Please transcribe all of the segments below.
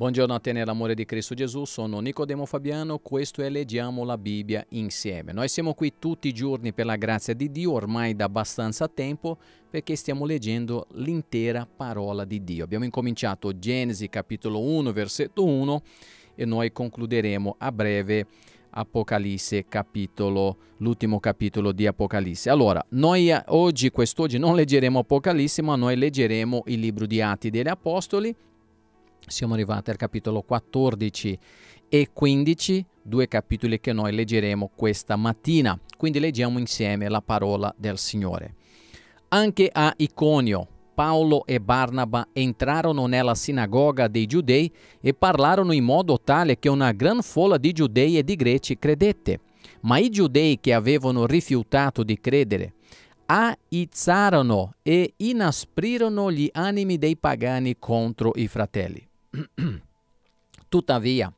Buongiorno a te nell'amore di Cristo Gesù, sono Nicodemo Fabiano, questo è Leggiamo la Bibbia insieme. Noi siamo qui tutti i giorni per la grazia di Dio ormai da abbastanza tempo perché stiamo leggendo l'intera parola di Dio. Abbiamo incominciato Genesi capitolo 1 versetto 1 e noi concluderemo a breve Apocalisse capitolo, l'ultimo capitolo di Apocalisse. Allora, noi oggi, quest'oggi non leggeremo Apocalisse, ma noi leggeremo il libro di Atti degli Apostoli siamo arrivati al capitolo 14 e 15, due capitoli che noi leggeremo questa mattina. Quindi leggiamo insieme la parola del Signore. Anche a Iconio Paolo e Barnaba entrarono nella sinagoga dei giudei e parlarono in modo tale che una gran folla di giudei e di greci credette. Ma i giudei che avevano rifiutato di credere aizzarono e inasprirono gli animi dei pagani contro i fratelli. Tuttavia,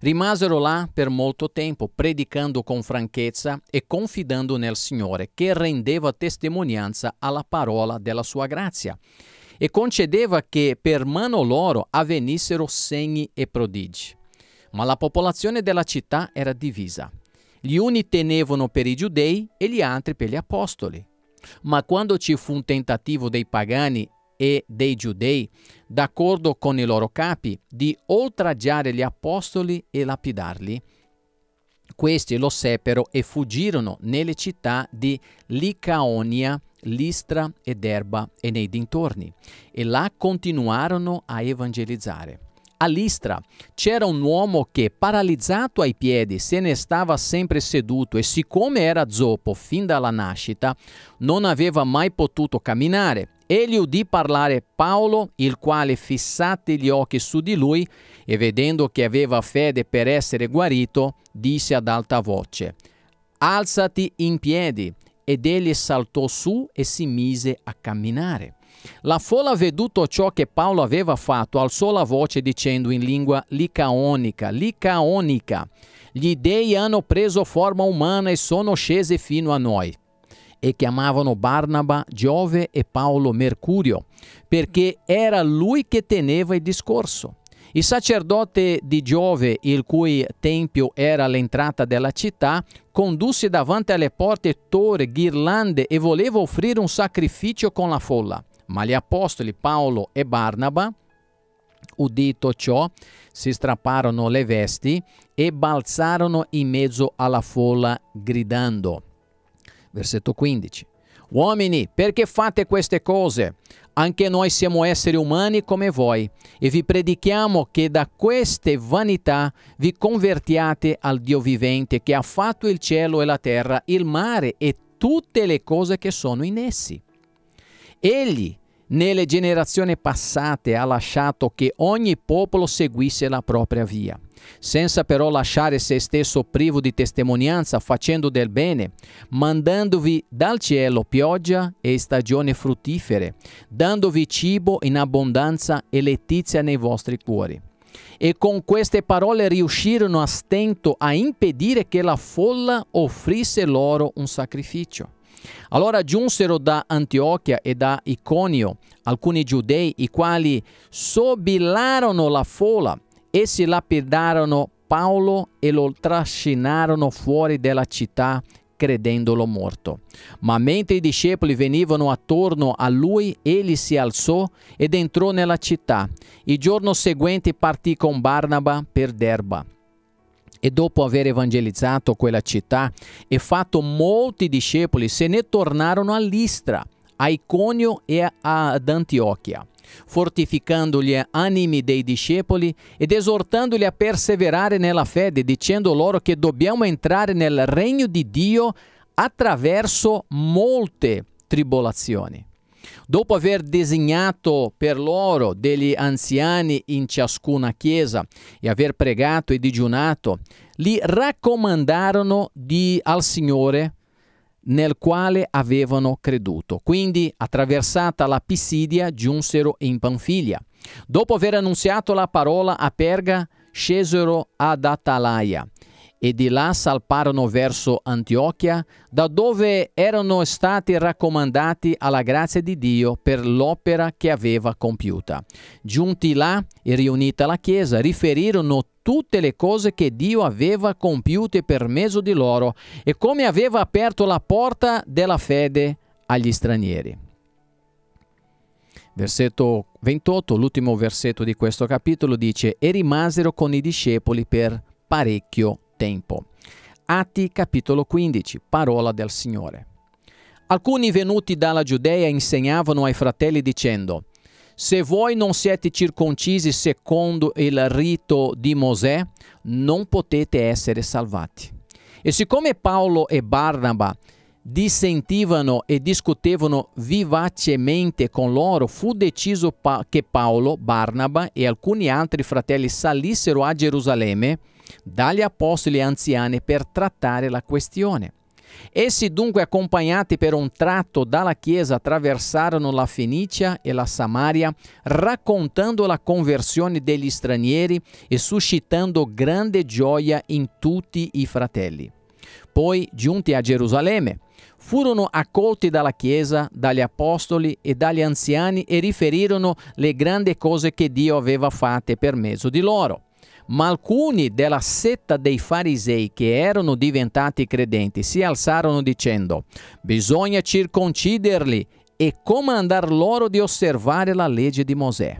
rimasero là per molto tempo, predicando con franchezza e confidando nel Signore, che rendeva testimonianza alla parola della sua grazia e concedeva che per mano loro avvenissero segni e prodigi. Ma la popolazione della città era divisa. Gli uni tenevano per i giudei e gli altri per gli apostoli. Ma quando ci fu un tentativo dei pagani e dei giudei, d'accordo con i loro capi, di oltraggiare gli apostoli e lapidarli. Questi lo seppero e fuggirono nelle città di Licaonia, Listra ed Erba e nei dintorni, e là continuarono a evangelizzare. A Listra c'era un uomo che, paralizzato ai piedi, se ne stava sempre seduto e siccome era zoppo fin dalla nascita, non aveva mai potuto camminare. Egli udì parlare Paolo, il quale, fissati gli occhi su di lui e vedendo che aveva fede per essere guarito, disse ad alta voce, Alzati in piedi. Ed egli saltò su e si mise a camminare. La folla veduto ciò che Paolo aveva fatto, alzò la voce dicendo in lingua licaonica, licaonica, gli dei hanno preso forma umana e sono scesi fino a noi. E chiamavano Barnaba Giove e Paolo Mercurio, perché era lui che teneva il discorso. Il sacerdote di Giove, il cui tempio era l'entrata della città, condusse davanti alle porte torre, ghirlande e voleva offrire un sacrificio con la folla. Ma gli apostoli Paolo e Barnaba, udito ciò, si strapparono le vesti e balzarono in mezzo alla folla gridando. Versetto 15. Uomini, perché fate queste cose? Anche noi siamo esseri umani come voi e vi predichiamo che da queste vanità vi convertiate al Dio vivente che ha fatto il cielo e la terra, il mare e tutte le cose che sono in essi Egli nelle generazioni passate ha lasciato che ogni popolo seguisse la propria via, senza però lasciare se stesso privo di testimonianza, facendo del bene, mandandovi dal cielo pioggia e stagioni fruttifere, dandovi cibo in abbondanza e letizia nei vostri cuori. E con queste parole riuscirono a stento a impedire che la folla offrisse loro un sacrificio. Allora giunsero da Antiochia e da Iconio alcuni giudei, i quali sobillarono la folla e si lapidarono Paolo e lo trascinarono fuori della città credendolo morto. Ma mentre i discepoli venivano attorno a lui, egli si alzò ed entrò nella città. Il giorno seguente partì con Barnaba per Derba e dopo aver evangelizzato quella città e fatto molti discepoli, se ne tornarono a Listra, a Iconio e ad Antiochia, fortificando gli animi dei discepoli ed esortandoli a perseverare nella fede, dicendo loro che dobbiamo entrare nel regno di Dio attraverso molte tribolazioni. Dopo aver designato per loro degli anziani in ciascuna chiesa e aver pregato e digiunato, li raccomandarono di, al Signore nel quale avevano creduto. Quindi, attraversata la Pisidia, giunsero in Panfilia. Dopo aver annunziato la parola a Perga, scesero ad Atalaia e di là salparono verso Antiochia, da dove erano stati raccomandati alla grazia di Dio per l'opera che aveva compiuta. Giunti là e riunita la Chiesa, riferirono tutte le cose che Dio aveva compiute per mezzo di loro e come aveva aperto la porta della fede agli stranieri. Versetto 28, l'ultimo versetto di questo capitolo dice, e rimasero con i discepoli per parecchio tempo. Atti capitolo 15, parola del Signore. Alcuni venuti dalla Giudea insegnavano ai fratelli dicendo, se voi non siete circoncisi secondo il rito di Mosè, non potete essere salvati. E siccome Paolo e Barnaba dissentivano e discutevano vivacemente con loro, fu deciso che Paolo, Barnaba e alcuni altri fratelli salissero a Gerusalemme dagli apostoli anziani per trattare la questione. Essi dunque accompagnati per un tratto dalla chiesa attraversarono la Fenicia e la Samaria raccontando la conversione degli stranieri e suscitando grande gioia in tutti i fratelli. Poi, giunti a Gerusalemme, furono accolti dalla Chiesa, dagli Apostoli e dagli anziani e riferirono le grandi cose che Dio aveva fatte per mezzo di loro. Ma alcuni della setta dei farisei che erano diventati credenti si alzarono dicendo bisogna circonciderli e comandar loro di osservare la legge di Mosè.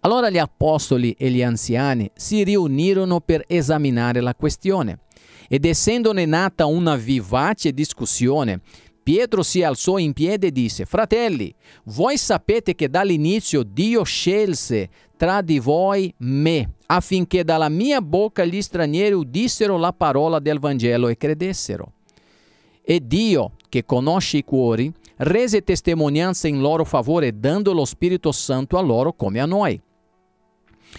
Allora gli apostoli e gli anziani si riunirono per esaminare la questione ed essendone nata una vivace discussione, Pietro si alzò in piedi e disse, fratelli, voi sapete che dall'inizio Dio scelse tra di voi me affinché dalla mia bocca gli stranieri udissero la parola del Vangelo e credessero. E Dio, che conosce i cuori, rese testimonianza in loro favore dando lo Spirito Santo a loro come a noi.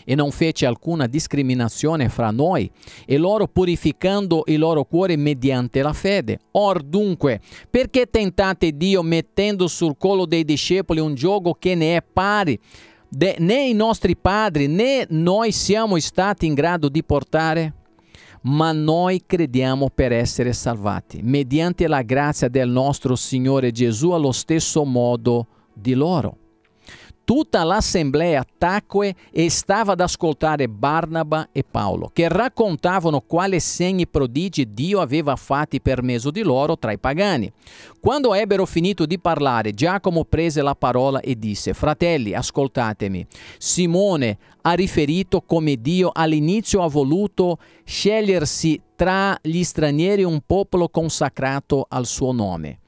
E non fece alcuna discriminazione fra noi, e loro purificando il loro cuore mediante la fede. Or dunque, perché tentate Dio mettendo sul collo dei discepoli un gioco che ne è pari? de, né i nostri padri né noi siamo stati in grado di portare, ma noi crediamo per essere salvati, mediante la grazia del nostro Signore Gesù allo stesso modo di loro. Tutta l'assemblea tacque e stava ad ascoltare Barnaba e Paolo, che raccontavano quali segni prodigi Dio aveva fatti per mezzo di loro tra i pagani. Quando ebbero finito di parlare, Giacomo prese la parola e disse, Fratelli, ascoltatemi, Simone ha riferito come Dio all'inizio ha voluto scegliersi tra gli stranieri un popolo consacrato al suo nome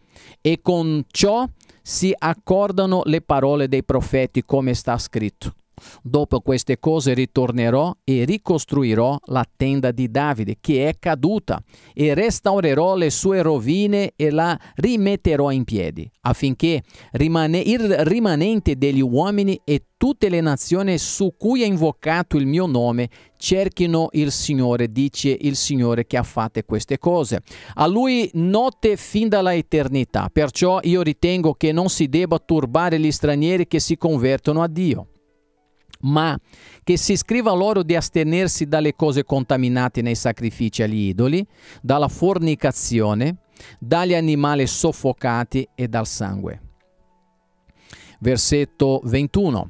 e con ciò si accordano le parole dei profeti come sta scritto. Dopo queste cose ritornerò e ricostruirò la tenda di Davide che è caduta e restaurerò le sue rovine e la rimetterò in piedi, affinché rimane il rimanente degli uomini e tutte le nazioni su cui è invocato il mio nome cerchino il Signore, dice il Signore che ha fatto queste cose. A lui note fin dalla eternità, perciò io ritengo che non si debba turbare gli stranieri che si convertono a Dio ma che si scriva loro di astenersi dalle cose contaminate nei sacrifici agli idoli, dalla fornicazione, dagli animali soffocati e dal sangue. Versetto 21.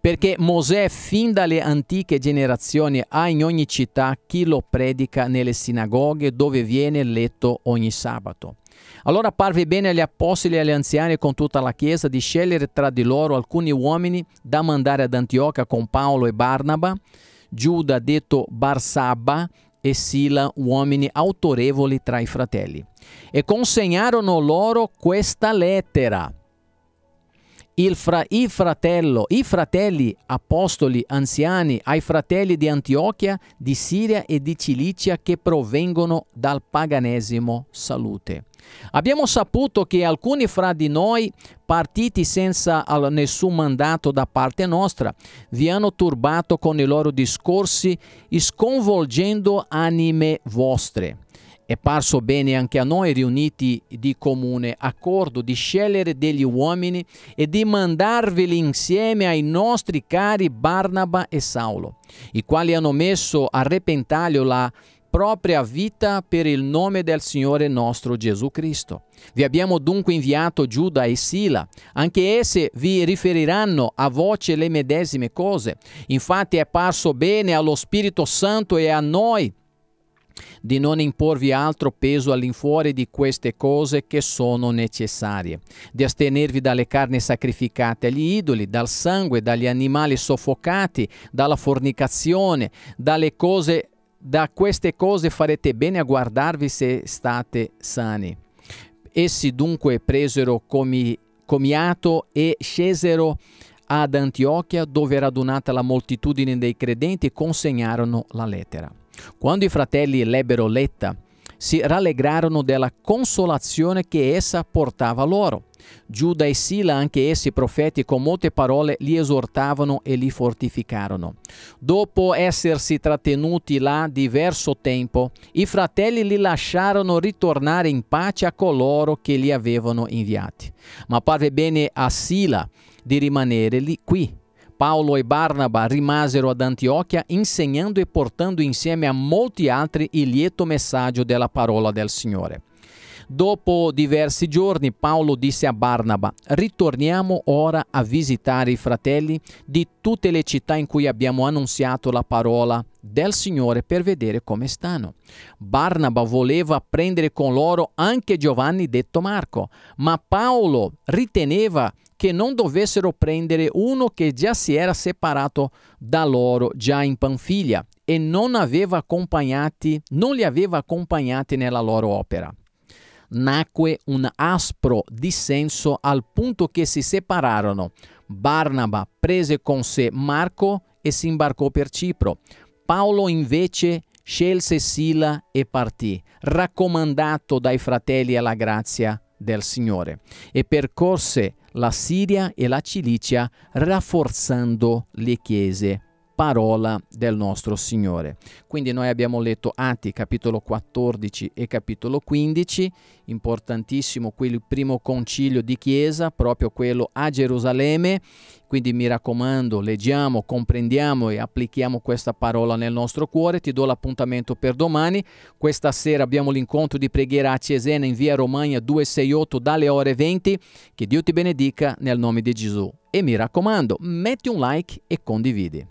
Perché Mosè fin dalle antiche generazioni ha in ogni città chi lo predica nelle sinagoghe dove viene letto ogni sabato allora parve bene agli apostoli e agli anziani con tutta la chiesa di scegliere tra di loro alcuni uomini da mandare ad Antiochia con Paolo e Barnaba, Giuda detto Barsabba e Sila, uomini autorevoli tra i fratelli. E consegnarono loro questa lettera. Il Fra, i, fratello, i fratelli apostoli anziani ai fratelli di Antiochia, di Siria e di Cilicia che provengono dal paganesimo salute. Abbiamo saputo che alcuni fra di noi, partiti senza nessun mandato da parte nostra, vi hanno turbato con i loro discorsi, sconvolgendo anime vostre. È parso bene anche a noi, riuniti di comune accordo, di scegliere degli uomini e di mandarveli insieme ai nostri cari Barnaba e Saulo, i quali hanno messo a repentaglio la propria vita per il nome del Signore nostro Gesù Cristo. Vi abbiamo dunque inviato Giuda e Sila, anche esse vi riferiranno a voce le medesime cose. Infatti è parso bene allo Spirito Santo e a noi di non imporvi altro peso all'infuori di queste cose che sono necessarie, di astenervi dalle carni sacrificate agli idoli, dal sangue, dagli animali soffocati, dalla fornicazione, dalle cose da queste cose farete bene a guardarvi se state sani. Essi dunque presero comi, comiato e scesero ad Antiochia dove era adunata la moltitudine dei credenti e consegnarono la lettera. Quando i fratelli l'ebbero letta, si rallegrarono della consolazione che essa portava loro. Giuda e Sila, anche essi profeti, con molte parole li esortavano e li fortificarono. Dopo essersi trattenuti là diverso tempo, i fratelli li lasciarono ritornare in pace a coloro che li avevano inviati. Ma parve bene a Sila di rimanere lì qui Paolo e Barnaba rimasero ad Antiochia insegnando e portando insieme a molti altri il lieto messaggio della parola del Signore. Dopo diversi giorni Paolo disse a Barnaba, ritorniamo ora a visitare i fratelli di tutte le città in cui abbiamo annunziato la parola del Signore per vedere come stanno. Barnaba voleva prendere con loro anche Giovanni detto Marco, ma Paolo riteneva che non dovessero prendere uno che già si era separato da loro già in Panfilia e non, aveva non li aveva accompagnati nella loro opera nacque un aspro dissenso al punto che si separarono. Barnaba prese con sé Marco e si imbarcò per Cipro. Paolo invece scelse Sila e partì, raccomandato dai fratelli alla grazia del Signore, e percorse la Siria e la Cilicia rafforzando le chiese parola del nostro Signore. Quindi noi abbiamo letto Atti capitolo 14 e capitolo 15, importantissimo quel primo concilio di chiesa, proprio quello a Gerusalemme, quindi mi raccomando, leggiamo, comprendiamo e applichiamo questa parola nel nostro cuore. Ti do l'appuntamento per domani. Questa sera abbiamo l'incontro di preghiera a Cesena in via Romagna 268 dalle ore 20. Che Dio ti benedica nel nome di Gesù. E mi raccomando, metti un like e condividi.